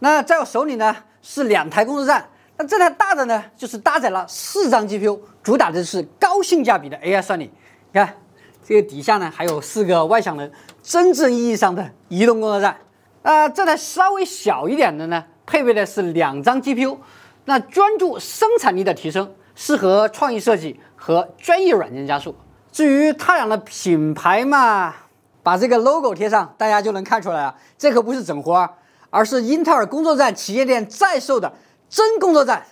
那在我手里呢是两台工作站，那这台大的呢就是搭载了四张 GPU，主打的是高性价比的 AI 算力。你看，这个底下呢还有四个外向人，真正意义上的移动工作站。那这台稍微小一点的呢，配备的是两张 GPU，那专注生产力的提升，适合创意设计和专业软件加速。至于它俩的品牌嘛，把这个 logo 贴上，大家就能看出来了，这可不是整活儿。而是英特尔工作站旗舰店在售的真工作站。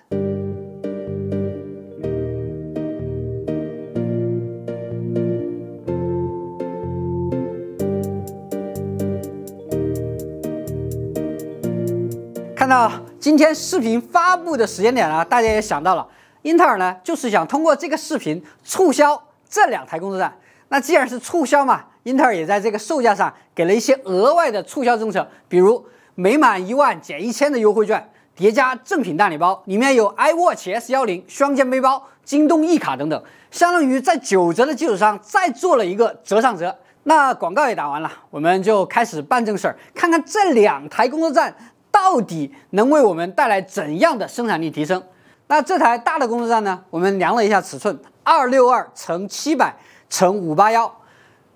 看到今天视频发布的时间点了，大家也想到了，英特尔呢，就是想通过这个视频促销这两台工作站。那既然是促销嘛，英特尔也在这个售价上给了一些额外的促销政策，比如。每满一万减一千的优惠券叠加正品大礼包，里面有 iWatch S10 双肩背包、京东一卡等等，相当于在九折的基础上再做了一个折上折。那广告也打完了，我们就开始办正事儿，看看这两台工作站到底能为我们带来怎样的生产力提升。那这台大的工作站呢，我们量了一下尺寸，二六二乘七百乘五八幺。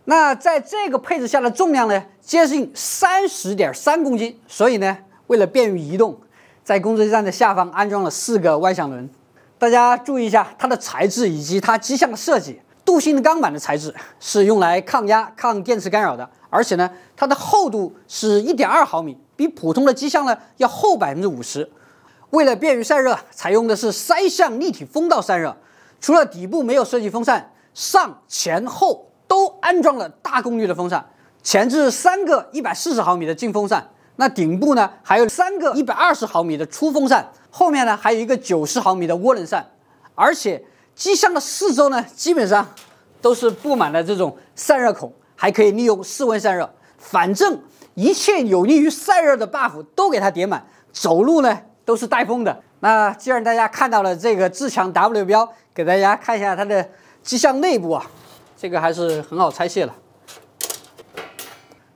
那在这个配置下的重量呢，接近三十点三公斤。所以呢，为了便于移动，在工作站的下方安装了四个万向轮。大家注意一下它的材质以及它机箱的设计。镀锌的钢板的材质是用来抗压、抗电磁干扰的，而且呢，它的厚度是一点二毫米，比普通的机箱呢要厚百分之五十。为了便于散热，采用的是三向立体风道散热，除了底部没有设计风扇，上前后。都安装了大功率的风扇，前置三个一百四十毫米的进风扇，那顶部呢还有三个一百二十毫米的出风扇，后面呢还有一个九十毫米的涡轮扇，而且机箱的四周呢基本上都是布满了这种散热孔，还可以利用室温散热，反正一切有利于散热的 buff 都给它叠满，走路呢都是带风的。那既然大家看到了这个自强 W 标，给大家看一下它的机箱内部啊。这个还是很好拆卸的。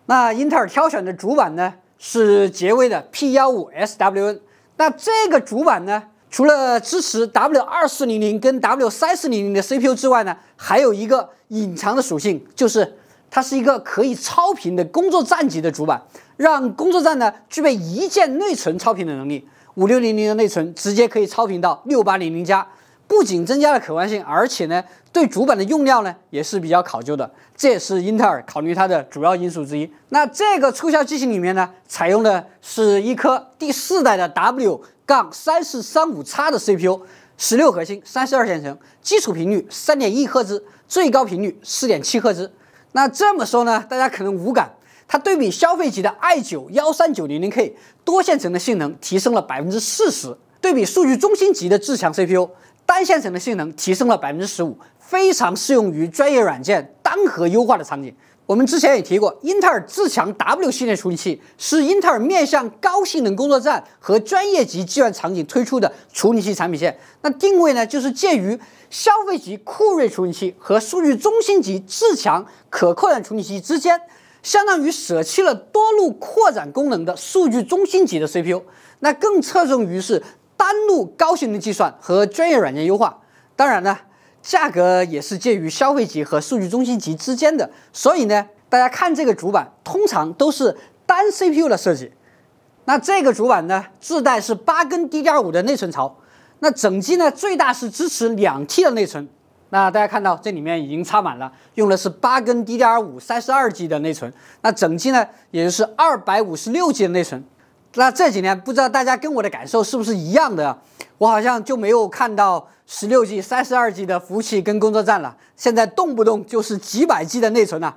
那英特尔挑选的主板呢，是杰威的 P 幺五 SWN。那这个主板呢，除了支持 W 二四零零跟 W 三四零零的 CPU 之外呢，还有一个隐藏的属性，就是它是一个可以超频的工作站级的主板，让工作站呢具备一键内存超频的能力。五六零零的内存直接可以超频到六八零零加。不仅增加了可玩性，而且呢，对主板的用料呢也是比较考究的，这也是英特尔考虑它的主要因素之一。那这个促销机型里面呢，采用的是一颗第四代的 W 杠三四三五叉的 CPU，十六核心三十二线程，基础频率三点一赫兹，最高频率四点七赫兹。那这么说呢，大家可能无感。它对比消费级的 i 九幺三九零零 K，多线程的性能提升了百分之四十，对比数据中心级的至强 CPU。单线程的性能提升了百分之十五，非常适用于专业软件单核优化的场景。我们之前也提过，英特尔自强 W 系列处理器是英特尔面向高性能工作站和专业级计算场景推出的处理器产品线。那定位呢，就是介于消费级酷睿处理器和数据中心级自强可扩展处理器之间，相当于舍弃了多路扩展功能的数据中心级的 CPU，那更侧重于是。单路高性能计算和专业软件优化，当然呢，价格也是介于消费级和数据中心级之间的。所以呢，大家看这个主板，通常都是单 CPU 的设计。那这个主板呢，自带是八根 DDR5 的内存槽。那整机呢，最大是支持两 T 的内存。那大家看到这里面已经插满了，用的是八根 DDR5 三十二 G 的内存。那整机呢，也就是二百五十六 G 的内存。那这几年不知道大家跟我的感受是不是一样的？我好像就没有看到十六 G、三十二 G 的服务器跟工作站了，现在动不动就是几百 G 的内存了。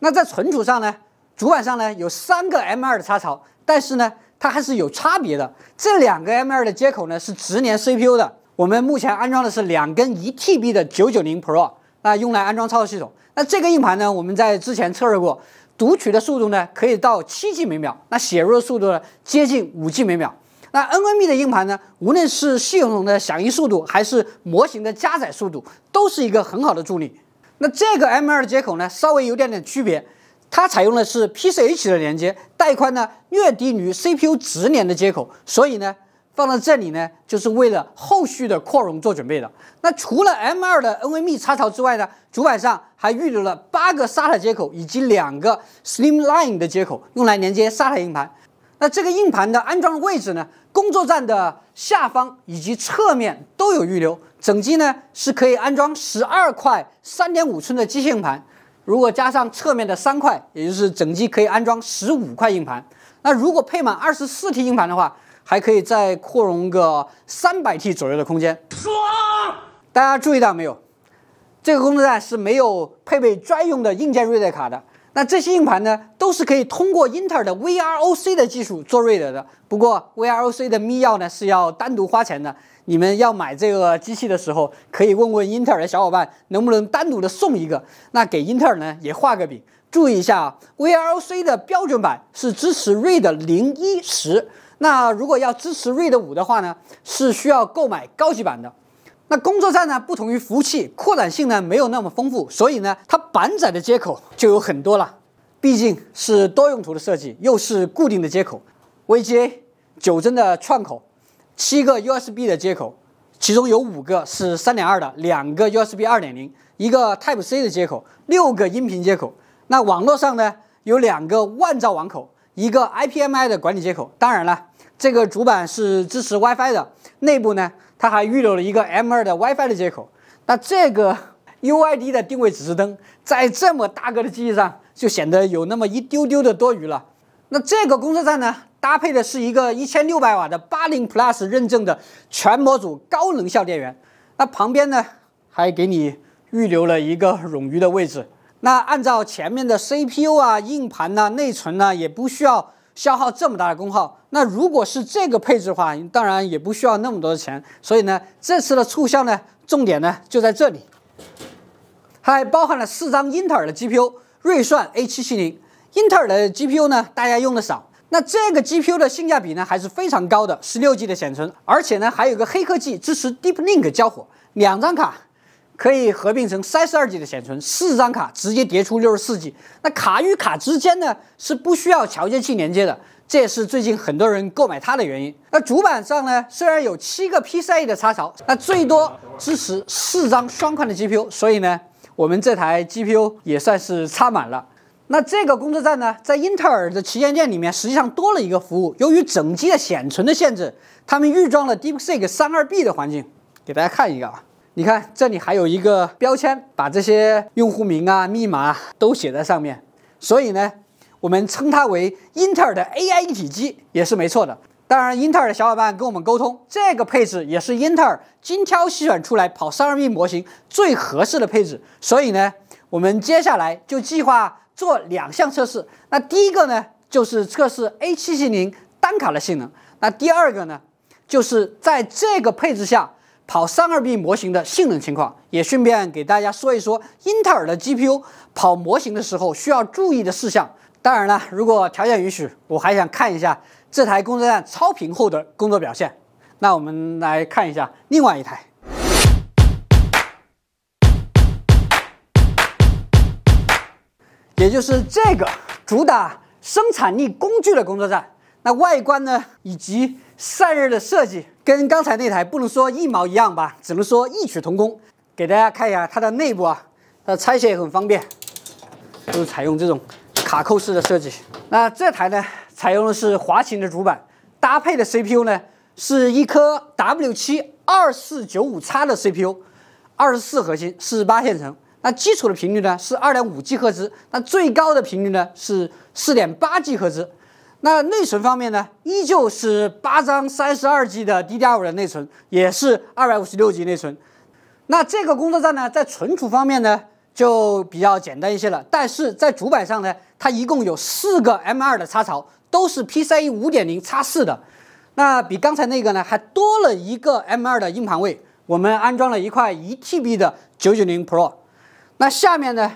那在存储上呢？主板上呢有三个 M2 的插槽，但是呢它还是有差别的。这两个 M2 的接口呢是直连 CPU 的。我们目前安装的是两根一 TB 的九九零 Pro，那用来安装操作系统。那这个硬盘呢？我们在之前测试过。读取的速度呢，可以到七 G 每秒，那写入的速度呢，接近五 G 每秒。那 N V Me 的硬盘呢，无论是系统的响应速度，还是模型的加载速度，都是一个很好的助力。那这个 M. 二接口呢，稍微有点点区别，它采用的是 P C H 的连接，带宽呢略低于 C P U 直连的接口，所以呢。放到这里呢，就是为了后续的扩容做准备的。那除了 M2 的 NVMe 插槽之外呢，主板上还预留了八个 SATA 接口以及两个 Slimline 的接口，用来连接 SATA 硬盘。那这个硬盘的安装位置呢，工作站的下方以及侧面都有预留。整机呢是可以安装十二块三点五寸的机械硬盘，如果加上侧面的三块，也就是整机可以安装十五块硬盘。那如果配满二十四 T 硬盘的话，还可以再扩容个三百 T 左右的空间，爽！大家注意到没有？这个工作站是没有配备专用的硬件瑞德卡的。那这些硬盘呢，都是可以通过英特尔的 VROC 的技术做德的。不过 VROC 的密钥呢是要单独花钱的。你们要买这个机器的时候，可以问问英特尔的小伙伴能不能单独的送一个。那给英特尔呢也画个饼。注意一下啊，VROC 的标准版是支持瑞的零一十。那如果要支持 RAID 五的话呢，是需要购买高级版的。那工作站呢，不同于服务器，扩展性呢没有那么丰富，所以呢，它板载的接口就有很多了。毕竟是多用途的设计，又是固定的接口，VGA、九针的串口、七个 USB 的接口，其中有五个是3.2的，两个 USB 2.0，一个 Type C 的接口，六个音频接口。那网络上呢，有两个万兆网口。一个 IPMI 的管理接口，当然了，这个主板是支持 WiFi 的，内部呢，它还预留了一个 M2 的 WiFi 的接口。那这个 UID 的定位指示灯，在这么大个的机器上，就显得有那么一丢丢的多余了。那这个工作站呢，搭配的是一个一千六百瓦的 80Plus 认证的全模组高能效电源，那旁边呢，还给你预留了一个冗余的位置。那按照前面的 CPU 啊、硬盘呐、内存呢，也不需要消耗这么大的功耗。那如果是这个配置的话，当然也不需要那么多的钱。所以呢，这次的促销呢，重点呢就在这里。它还包含了四张英特尔的 GPU，瑞算 A770。英特尔的 GPU 呢，大家用的少。那这个 GPU 的性价比呢，还是非常高的。16G 的显存，而且呢，还有个黑科技，支持 DeepLink 交火，两张卡。可以合并成三十二 G 的显存，四张卡直接叠出六十四 G。那卡与卡之间呢是不需要桥接器连接的，这也是最近很多人购买它的原因。那主板上呢虽然有七个 PCIe 的插槽，那最多支持四张双宽的 GPU，所以呢我们这台 GPU 也算是插满了。那这个工作站呢在英特尔的旗舰店里面实际上多了一个服务，由于整机的显存的限制，他们预装了 DeepSeek 32B 的环境，给大家看一个啊。你看，这里还有一个标签，把这些用户名啊、密码啊、都写在上面。所以呢，我们称它为英特尔的 AI 一体机也是没错的。当然，英特尔的小伙伴跟我们沟通，这个配置也是英特尔精挑细选出来跑二业模型最合适的配置。所以呢，我们接下来就计划做两项测试。那第一个呢，就是测试 A770 单卡的性能。那第二个呢，就是在这个配置下。跑三二 B 模型的性能情况，也顺便给大家说一说英特尔的 GPU 跑模型的时候需要注意的事项。当然了，如果条件允许，我还想看一下这台工作站超频后的工作表现。那我们来看一下另外一台，也就是这个主打生产力工具的工作站。那外观呢，以及散热的设计。跟刚才那台不能说一毛一样吧，只能说异曲同工。给大家看一下它的内部啊，它拆卸也很方便，都是采用这种卡扣式的设计。那这台呢，采用的是华擎的主板，搭配的 CPU 呢是一颗 W 七二四九五叉的 CPU，二十四核心，四十八线程。那基础的频率呢是二点五 G 赫兹，那最高的频率呢是四点八 G 赫兹。那内存方面呢，依旧是八张三十二 G 的 DDR5 的内存，也是二百五十六 G 内存。那这个工作站呢，在存储方面呢就比较简单一些了。但是在主板上呢，它一共有四个 M2 的插槽，都是 PCIe 五点零叉四的。那比刚才那个呢还多了一个 M2 的硬盘位，我们安装了一块一 TB 的九九零 Pro。那下面呢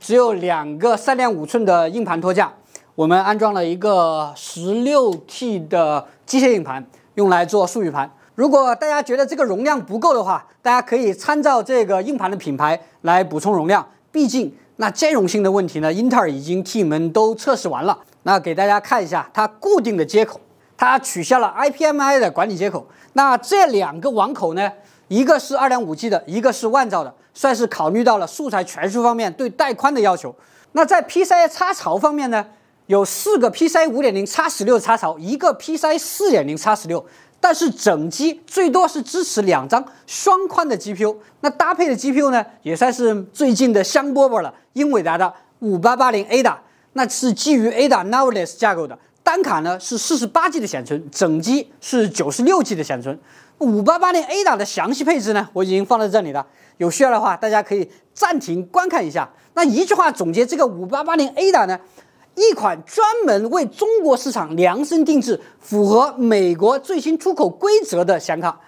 只有两个三点五寸的硬盘托架。我们安装了一个十六 T 的机械硬盘，用来做数据盘。如果大家觉得这个容量不够的话，大家可以参照这个硬盘的品牌来补充容量。毕竟那兼容性的问题呢，英特尔已经替你们都测试完了。那给大家看一下它固定的接口，它取消了 IPMI 的管理接口。那这两个网口呢，一个是二点五 G 的，一个是万兆的，算是考虑到了素材传输方面对带宽的要求。那在 PCI 插槽方面呢？有四个 p c i 五点零叉十六插槽，一个 p c i 四点零叉十六，但是整机最多是支持两张双宽的 GPU。那搭配的 GPU 呢，也算是最近的香饽饽了，英伟达的五八八零 Ada，那是基于 Ada n o w a l e s s 架构的。单卡呢是四十八 G 的显存，整机是九十六 G 的显存。五八八零 Ada 的详细配置呢，我已经放在这里了，有需要的话大家可以暂停观看一下。那一句话总结这个五八八零 Ada 呢？一款专门为中国市场量身定制、符合美国最新出口规则的显卡，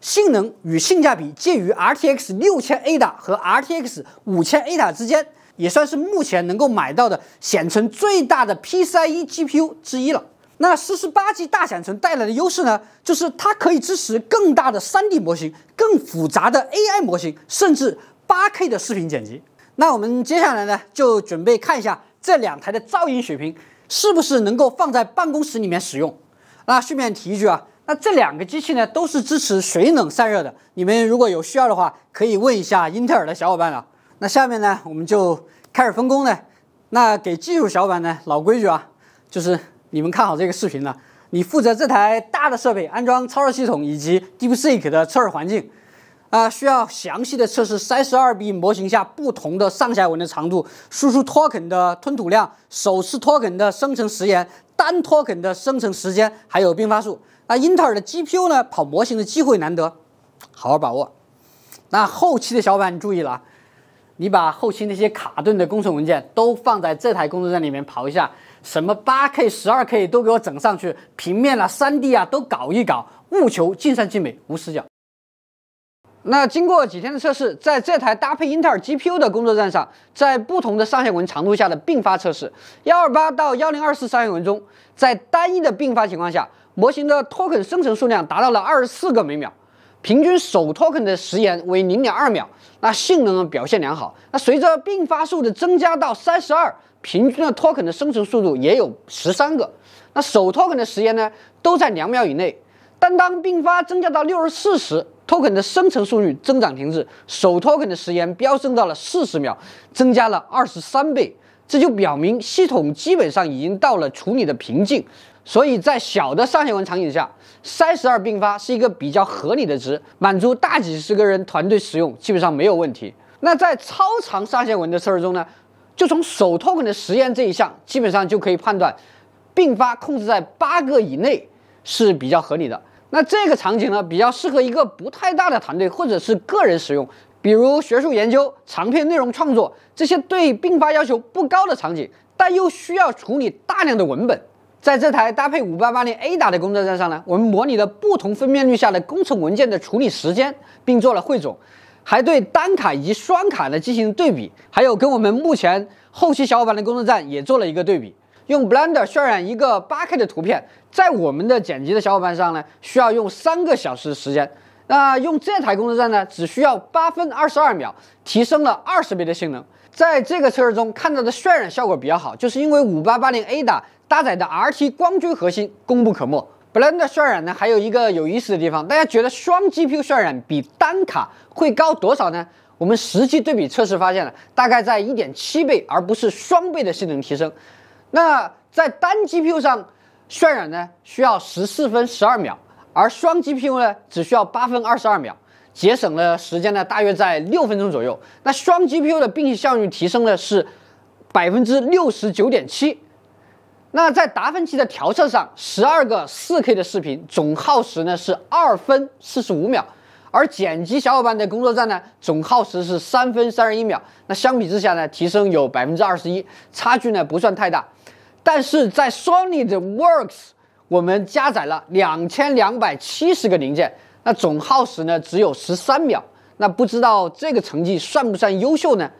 性能与性价比介于 RTX 6000 Ada 和 RTX 5000 Ada 之间，也算是目前能够买到的显存最大的 PCIe GPU 之一了。那四十八 G 大显存带来的优势呢，就是它可以支持更大的 3D 模型、更复杂的 AI 模型，甚至 8K 的视频剪辑。那我们接下来呢，就准备看一下。这两台的噪音水平是不是能够放在办公室里面使用？那顺便提一句啊，那这两个机器呢都是支持水冷散热的。你们如果有需要的话，可以问一下英特尔的小伙伴了。那下面呢，我们就开始分工呢。那给技术小伙伴呢，老规矩啊，就是你们看好这个视频了，你负责这台大的设备安装超热系统以及 DeepSeek 的测试环境。啊，需要详细的测试三十二 B 模型下不同的上下文的长度、输出 token 的吞吐量、首次 token 的生成时延、单 token 的生成时间，还有并发数。那英特尔的 GPU 呢？跑模型的机会难得，好好把握。那后期的小伙伴注意了，你把后期那些卡顿的工程文件都放在这台工作站里面跑一下，什么八 K、十二 K 都给我整上去，平面啊、三 D 啊都搞一搞，务求尽善尽美，无死角。那经过几天的测试，在这台搭配英特尔 GPU 的工作站上，在不同的上下文长度下的并发测试，幺二八到幺零二四上下文中，在单一的并发情况下，模型的 token 生成数量达到了二十四个每秒，平均首 token 的时延为零点二秒，那性能表现良好。那随着并发数的增加到三十二，平均的 token 的生成速度也有十三个，那首 token 的时延呢都在两秒以内。但当并发增加到六十四时，token 的生成速率增长停滞，首 token 的时延飙升到了四十秒，增加了二十三倍。这就表明系统基本上已经到了处理的瓶颈。所以在小的上下文场景下，三十二并发是一个比较合理的值，满足大几十个人团队使用基本上没有问题。那在超长上下文的测试中呢，就从首 token 的实验这一项基本上就可以判断，并发控制在八个以内是比较合理的。那这个场景呢，比较适合一个不太大的团队或者是个人使用，比如学术研究、长篇内容创作这些对并发要求不高的场景，但又需要处理大量的文本。在这台搭配五八八零 A 打的工作站上呢，我们模拟了不同分辨率下的工程文件的处理时间，并做了汇总，还对单卡以及双卡的进行对比，还有跟我们目前后期小伙伴的工作站也做了一个对比。用 Blender 渲染一个 8K 的图片，在我们的剪辑的小伙伴上呢，需要用三个小时时间。那用这台工作站呢，只需要八分二十二秒，提升了二十倍的性能。在这个测试中看到的渲染效果比较好，就是因为五八八零 A 的搭载的 RT 光追核心功不可没。Blender 渲染呢，还有一个有意思的地方，大家觉得双 GPU 渲染比单卡会高多少呢？我们实际对比测试发现了，大概在一点七倍，而不是双倍的性能提升。那在单 GPU 上渲染呢，需要十四分十二秒，而双 GPU 呢只需要八分二十二秒，节省了时间呢大约在六分钟左右。那双 GPU 的并行效率提升呢是百分之六十九点七。那在达芬奇的调色上，十二个四 K 的视频总耗时呢是二分四十五秒，而剪辑小伙伴的工作站呢总耗时是三分三十一秒。那相比之下呢，提升有百分之二十一，差距呢不算太大。但是在 s o n y 的 Works，我们加载了两千两百七十个零件，那总耗时呢只有十三秒。那不知道这个成绩算不算优秀呢？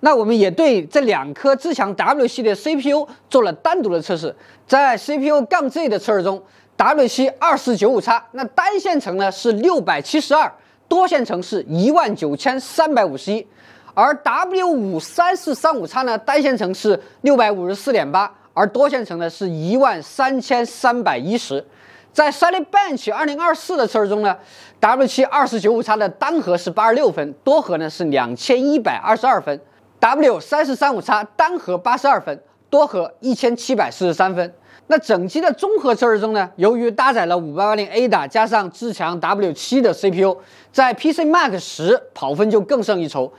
那我们也对这两颗自强 W 系列 CPU 做了单独的测试，在 CPU- 杠 Z 的测试中，W72495X 那单线程呢是六百七十二，多线程是一万九千三百五十一，而 W53435X 呢单线程是六百五十四点八。而多线程呢是一万三千三百一十，在 s u n y b e n c h 二零二四的测试中呢，W 七二四九五叉的单核是八十六分，多核呢是两千一百二十二分，W 三四三五叉单核八十二分，多核一千七百四十三分。那整机的综合测试中呢，由于搭载了五八八零 A 打加上至强 W 七的 CPU，在 p c m a x 十跑分就更胜一筹。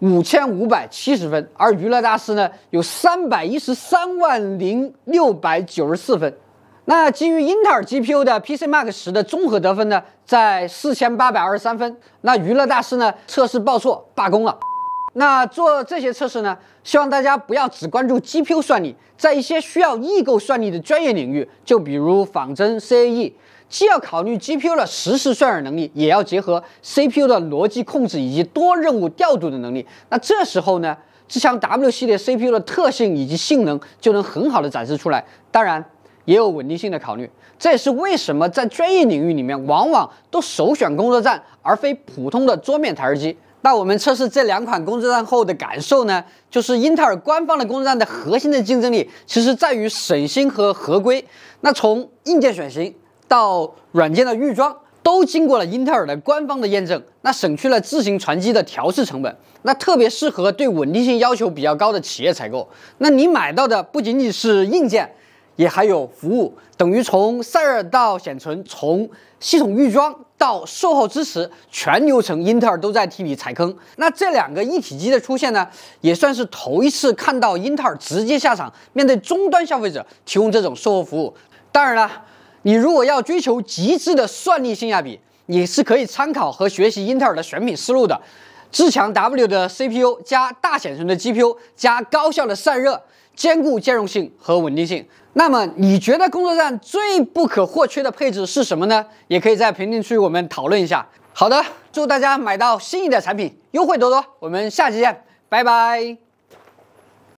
五千五百七十分，而娱乐大师呢有三百一十三万零六百九十四分。那基于英特尔 GPU 的 p c m a x 十的综合得分呢，在四千八百二十三分。那娱乐大师呢测试报错罢工了。那做这些测试呢，希望大家不要只关注 GPU 算力，在一些需要异构算力的专业领域，就比如仿真 CAE。既要考虑 GPU 的实时渲染能力，也要结合 CPU 的逻辑控制以及多任务调度的能力。那这时候呢，这强 W 系列 CPU 的特性以及性能就能很好的展示出来。当然，也有稳定性的考虑。这也是为什么在专业领域里面，往往都首选工作站，而非普通的桌面台式机。那我们测试这两款工作站后的感受呢？就是英特尔官方的工作站的核心的竞争力，其实在于省心和合规。那从硬件选型。到软件的预装都经过了英特尔的官方的验证，那省去了自行传机的调试成本，那特别适合对稳定性要求比较高的企业采购。那你买到的不仅仅是硬件，也还有服务，等于从散热到显存，从系统预装到售后支持，全流程英特尔都在替你踩坑。那这两个一体机的出现呢，也算是头一次看到英特尔直接下场，面对终端消费者提供这种售后服务。当然了。你如果要追求极致的算力性价比，你是可以参考和学习英特尔的选品思路的。至强 W 的 CPU 加大显存的 GPU 加高效的散热，兼顾兼容性和稳定性。那么你觉得工作站最不可或缺的配置是什么呢？也可以在评论区我们讨论一下。好的，祝大家买到心仪的产品，优惠多多。我们下期见，拜拜。